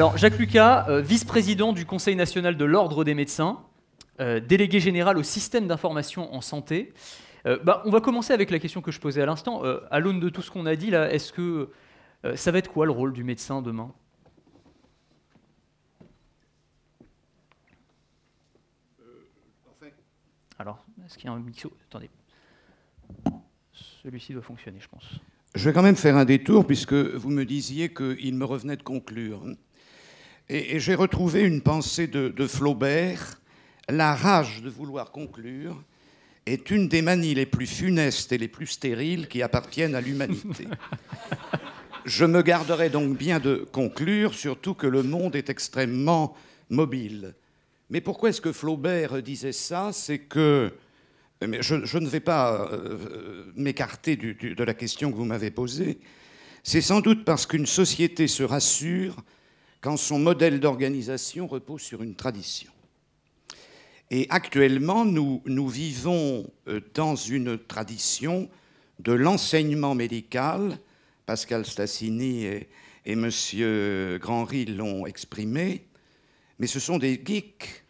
Alors, Jacques Lucas, euh, vice-président du Conseil national de l'Ordre des médecins, euh, délégué général au système d'information en santé. Euh, bah, on va commencer avec la question que je posais à l'instant. à l'aune de tout ce qu'on a dit, là, est-ce que ça va être quoi le rôle du médecin demain Alors, est-ce qu'il y a un mixo Attendez. Celui-ci doit fonctionner, je pense. Je vais quand même faire un détour puisque vous me disiez qu'il me revenait de conclure. Et, j'ai retrouvé une pensée de, Flaubert, la rage de vouloir conclure est une des manies les plus funestes et les plus stériles qui appartiennent à l'humanité. Je me garderai donc bien de conclure, surtout que le monde est extrêmement mobile. Mais pourquoi est-ce que Flaubert disait ça C'est que je, ne vais pas euh, euh, m'écarter de la question que vous m'avez posée. C'est sans doute parce qu'une société se rassure quand son modèle d'organisation repose sur une tradition. Et actuellement, nous, vivons euh, dans une tradition de l'enseignement médical, Pascal Stassini et, et M. Grandry l'ont exprimé, mais ce sont des geeks.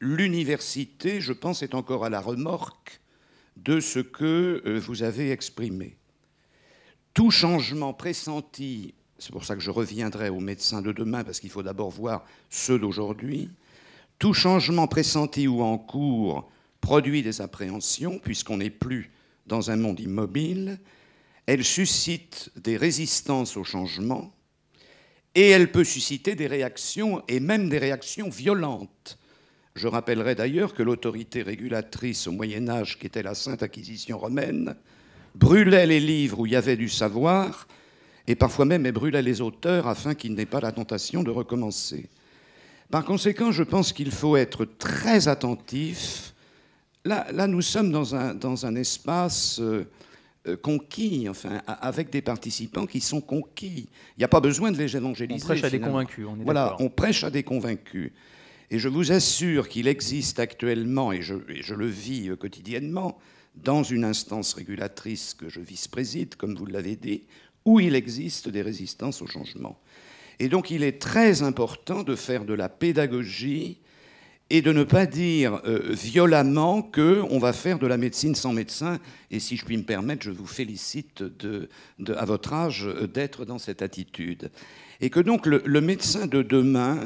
L'université, je pense, est encore à la remorque de ce que euh, vous avez exprimé. Tout changement pressenti c'est pour ça que je reviendrai aux médecins de demain, parce qu'il faut d'abord voir ceux d'aujourd'hui, tout changement pressenti ou en cours produit des appréhensions, puisqu'on n'est plus dans un monde immobile, elle suscite des résistances au changement, et elle peut susciter des réactions, et même des réactions violentes. Je rappellerai d'ailleurs que l'autorité régulatrice au Moyen Âge, qui était la Sainte Acquisition romaine, brûlait les livres où il y avait du savoir, et parfois même brûler les auteurs afin qu'il n'ait pas la tentation de recommencer. Par conséquent, je pense qu'il faut être très attentif. Là, là nous sommes dans un, dans un espace euh, euh, conquis, enfin, avec des participants qui sont conquis. Il n'y a pas besoin de les évangéliser. On prêche à des convaincus. On est voilà, on prêche à des convaincus. Et je vous assure qu'il existe actuellement, et je, et je, le vis euh, quotidiennement, dans une instance régulatrice que je vice-préside, comme vous l'avez dit, où il existe des résistances au changement. Et donc il est très important de faire de la pédagogie et de ne pas dire euh, violemment que va faire de la médecine sans médecin. Et si je puis me permettre, je vous félicite à votre âge euh, d'être dans cette attitude. Et que donc le médecin de demain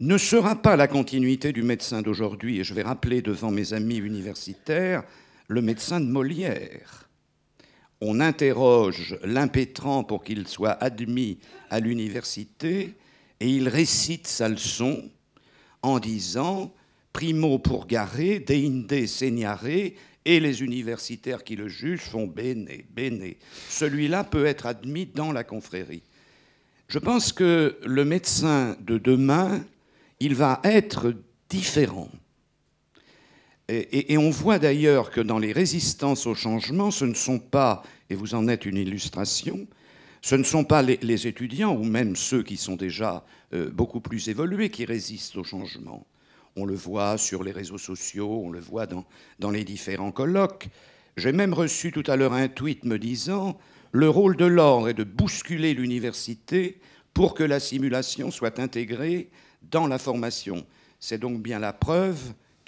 ne sera pas la continuité du médecin d'aujourd'hui. Et je vais rappeler devant mes amis universitaires le médecin de Molière on interroge l'impétrant pour qu'il soit admis à l'université et il récite sa leçon en disant Primo purgare, deinde seignaré » et les universitaires qui le jugent font béné, béné. Celui-là peut être admis dans la confrérie. Je pense que le médecin de demain, il va être différent. Et, on voit d'ailleurs que dans les résistances au changement, ce ne sont pas, et vous en êtes une illustration, ce ne sont pas les, étudiants ou même ceux qui sont déjà euh, beaucoup plus évolués qui résistent au changement. On le voit sur les réseaux sociaux, on le voit dans, dans les différents colloques. J'ai même reçu tout à l'heure un tweet me disant Le rôle de l'ordre est de bousculer l'université pour que la simulation soit intégrée dans la formation. C'est donc bien la preuve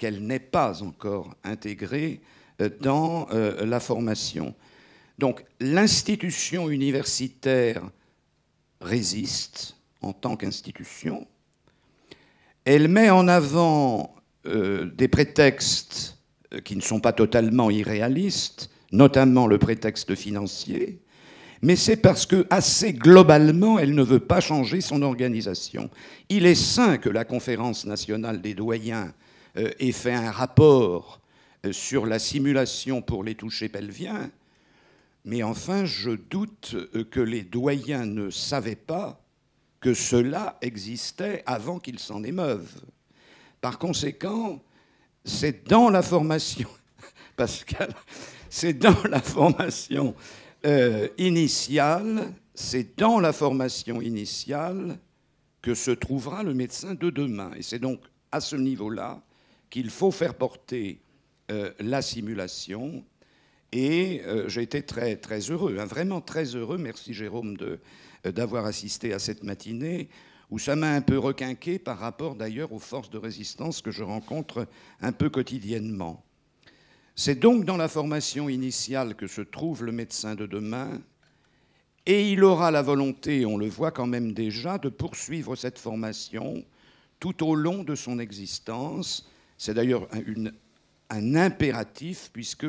qu'elle n'est pas encore intégrée euh, dans euh, la formation. Donc l'institution universitaire résiste en tant qu'institution. Elle met en avant euh, des prétextes qui ne sont pas totalement irréalistes, notamment le prétexte financier, mais c'est parce que, assez globalement, elle ne veut pas changer son organisation. Il est sain que la conférence nationale des doyens euh, et fait un rapport euh, sur la simulation pour les touchés pelviens, mais enfin, je doute euh, que les doyens ne savaient pas que cela existait avant qu'ils s'en émeuvent. Par conséquent, c'est dans la formation, Pascal, c'est dans la formation initiale, c'est dans la formation initiale que se trouvera le médecin de demain. Et c'est donc à ce niveau-là qu'il faut faire porter euh, la simulation. Et euh, j'ai été très, très heureux, hein, vraiment très heureux. Merci Jérôme euh, d'avoir assisté à cette matinée où ça m'a un peu requinqué par rapport d'ailleurs aux forces de résistance que je rencontre un peu quotidiennement. C'est donc dans la formation initiale que se trouve le médecin de demain, et il aura la volonté, on le voit quand même déjà, de poursuivre cette formation tout au long de son existence, c'est d'ailleurs un impératif puisque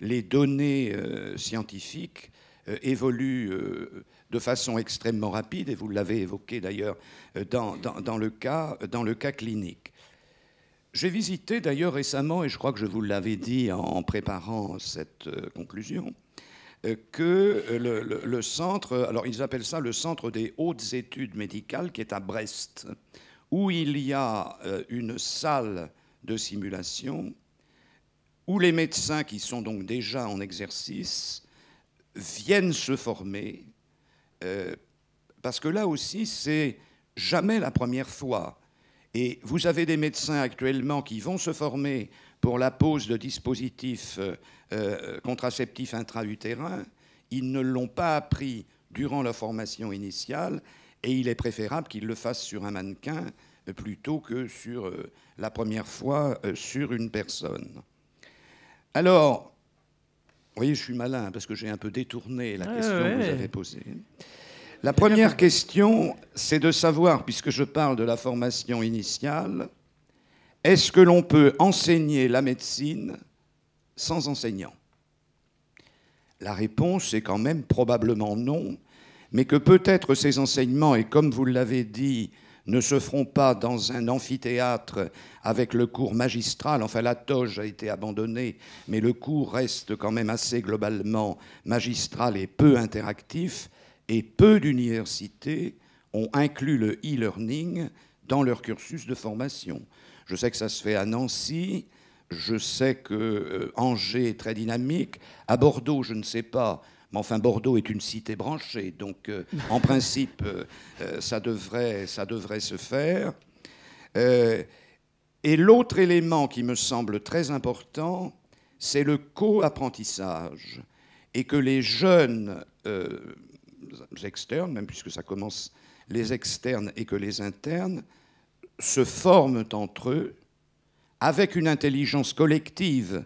les données euh, scientifiques euh, évoluent euh, de façon extrêmement rapide, et vous l'avez évoqué d'ailleurs dans, le cas, dans le cas clinique. J'ai visité d'ailleurs récemment, et je crois que je vous l'avais dit en préparant cette conclusion, que le, centre, alors ils appellent ça le centre des hautes études médicales qui est à Brest, où il y a une salle de simulation, où les médecins qui sont donc déjà en exercice viennent se former, euh, parce que là aussi, c'est jamais la première fois. Et vous avez des médecins actuellement qui vont se former pour la pose de dispositifs euh, euh, contraceptifs intra-utérins. Ils ne l'ont pas appris durant leur formation initiale et il est préférable qu'ils le fassent sur un mannequin plutôt que sur euh, la première fois euh, sur une personne. Alors, vous voyez, je suis malin parce que j'ai un peu détourné la question que vous avez posée. Eh la première question, c'est de savoir, puisque je parle de la formation initiale, est-ce que l'on peut enseigner la médecine sans enseignant La réponse est quand même probablement non, mais que peut-être ces enseignements, et comme vous l'avez dit, ne se feront pas dans un amphithéâtre avec le cours magistral. Enfin, la toge a été abandonnée, mais le cours reste quand même assez globalement magistral et peu interactif. Et peu d'universités ont inclus le e-learning dans leur cursus de formation. Je sais que ça se fait à Nancy, je sais que euh, Angers est très dynamique, à Bordeaux, je ne sais pas, mais enfin, Bordeaux est une cité branchée, donc euh, en principe, euh, euh, ça, devrait, ça devrait se faire. et l'autre élément qui me semble très important, c'est le co-apprentissage. Et que les jeunes externes, même puisque ça commence les externes et que les internes, se forment entre eux avec une intelligence collective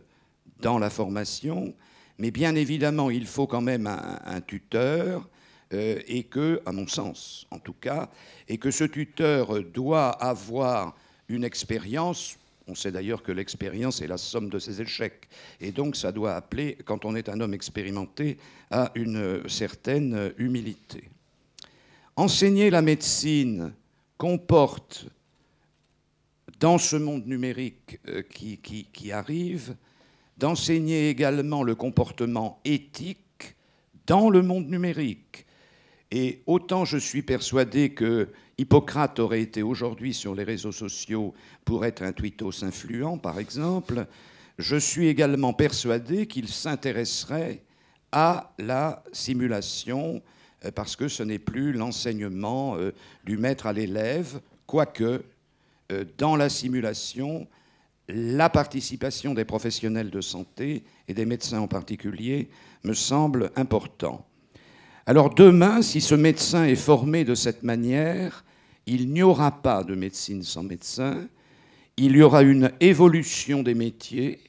dans la formation mais bien évidemment, il faut quand même un, tuteur, euh, et que, à mon sens en tout cas, et que ce tuteur doit avoir une expérience. On sait d'ailleurs que l'expérience est la somme de ses échecs. Et donc, ça doit appeler, quand on est un homme expérimenté, à une certaine humilité. Enseigner la médecine comporte, dans ce monde numérique euh, qui arrive, d'enseigner également le comportement éthique dans le monde numérique. Et autant je suis persuadé que Hippocrate aurait été aujourd'hui sur les réseaux sociaux pour être un tweetos influent, par exemple, je suis également persuadé qu'il s'intéresserait à la simulation, euh, parce que ce n'est plus l'enseignement euh, du maître à l'élève, quoique euh, dans la simulation, la participation des professionnels de santé, et des médecins en particulier, me semble importante. Alors demain, si ce médecin est formé de cette manière, il n'y aura pas de médecine sans médecin, il y aura une évolution des métiers,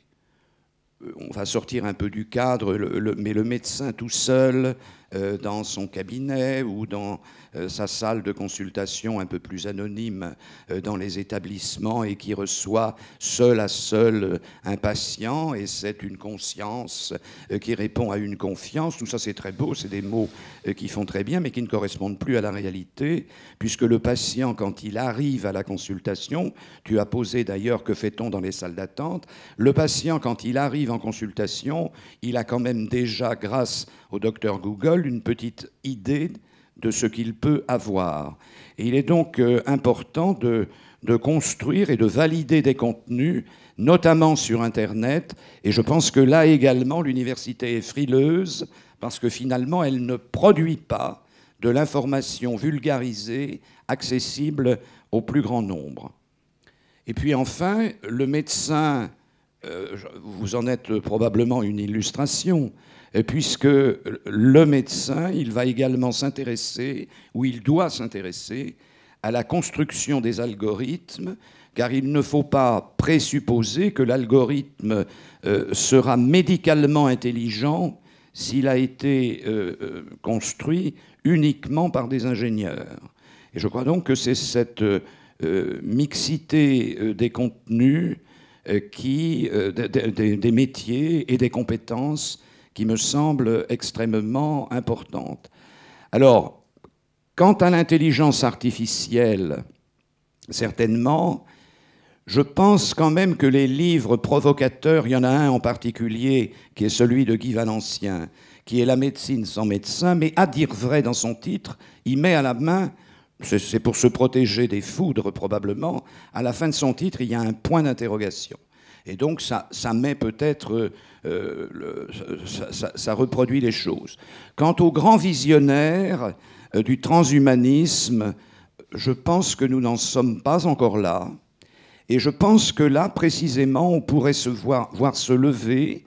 euh, on va sortir un peu du cadre, mais le médecin tout seul euh, dans son cabinet ou dans euh, sa salle de consultation un peu plus anonyme euh, dans les établissements et qui reçoit seul à seul un patient. Et c'est une conscience qui répond à une confiance. Tout ça, c'est très beau, c'est des mots qui font très bien, mais qui ne correspondent plus à la réalité, puisque le patient, quand il arrive à la consultation, tu as posé d'ailleurs que fait-on dans les salles d'attente, le patient, quand il arrive en consultation, il a quand même déjà, grâce au docteur Google une petite idée de ce qu'il peut avoir. il est donc euh, important de, construire et de valider des contenus, notamment sur Internet. Et je pense que là également, l'université est frileuse, parce que finalement, elle ne produit pas de l'information vulgarisée, accessible au plus grand nombre. Et puis enfin, le médecin, euh, vous en êtes probablement une illustration, puisque le médecin, il va également s'intéresser, ou il doit s'intéresser, à la construction des algorithmes, car il ne faut pas présupposer que l'algorithme euh, sera médicalement intelligent s'il a été euh, euh, construit uniquement par des ingénieurs. Et je crois donc que c'est cette mixité des contenus qui, des métiers et des compétences qui me semble extrêmement importante. Alors, quant à l'intelligence artificielle, certainement, je pense quand même que les livres provocateurs, il y en a un en particulier qui est celui de Guy Valencien, qui est La médecine sans médecin, mais à dire vrai dans son titre, il met à la main, c'est pour se protéger des foudres probablement, à la fin de son titre, il y a un point d'interrogation. Et donc ça, ça met peut-être, euh, ça, reproduit les choses. Quant aux grands visionnaires euh, du transhumanisme, je pense que nous n'en sommes pas encore là. Et je pense que là, précisément, on pourrait se voir, voir se lever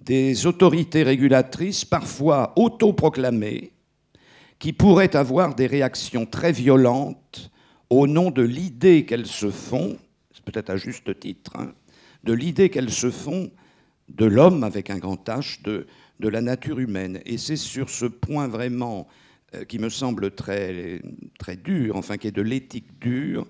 des autorités régulatrices, parfois autoproclamées, qui pourraient avoir des réactions très violentes au nom de l'idée qu'elles se font, peut-être à juste titre, hein de l'idée qu'elles se font de l'homme avec un grand H, de, la nature humaine. Et c'est sur ce point vraiment euh, qui me semble très, très dur, enfin qui est de l'éthique dure,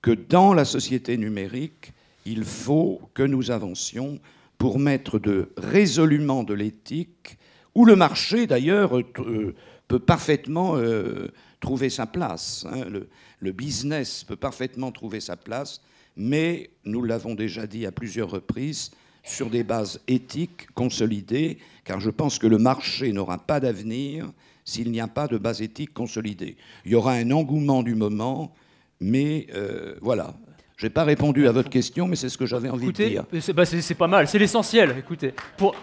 que dans la société numérique, il faut que nous avancions pour mettre de résolument de l'éthique, où le marché d'ailleurs euh, euh, peut parfaitement trouver sa place, hein. le, business peut parfaitement trouver sa place mais nous l'avons déjà dit à plusieurs reprises, sur des bases éthiques consolidées, car je pense que le marché n'aura pas d'avenir s'il n'y a pas de base éthique consolidée. Il y aura un engouement du moment, mais euh, voilà. Je n'ai pas répondu à votre question, mais c'est ce que j'avais envie de dire. Bah, c'est pas mal, c'est l'essentiel. Écoutez, pour,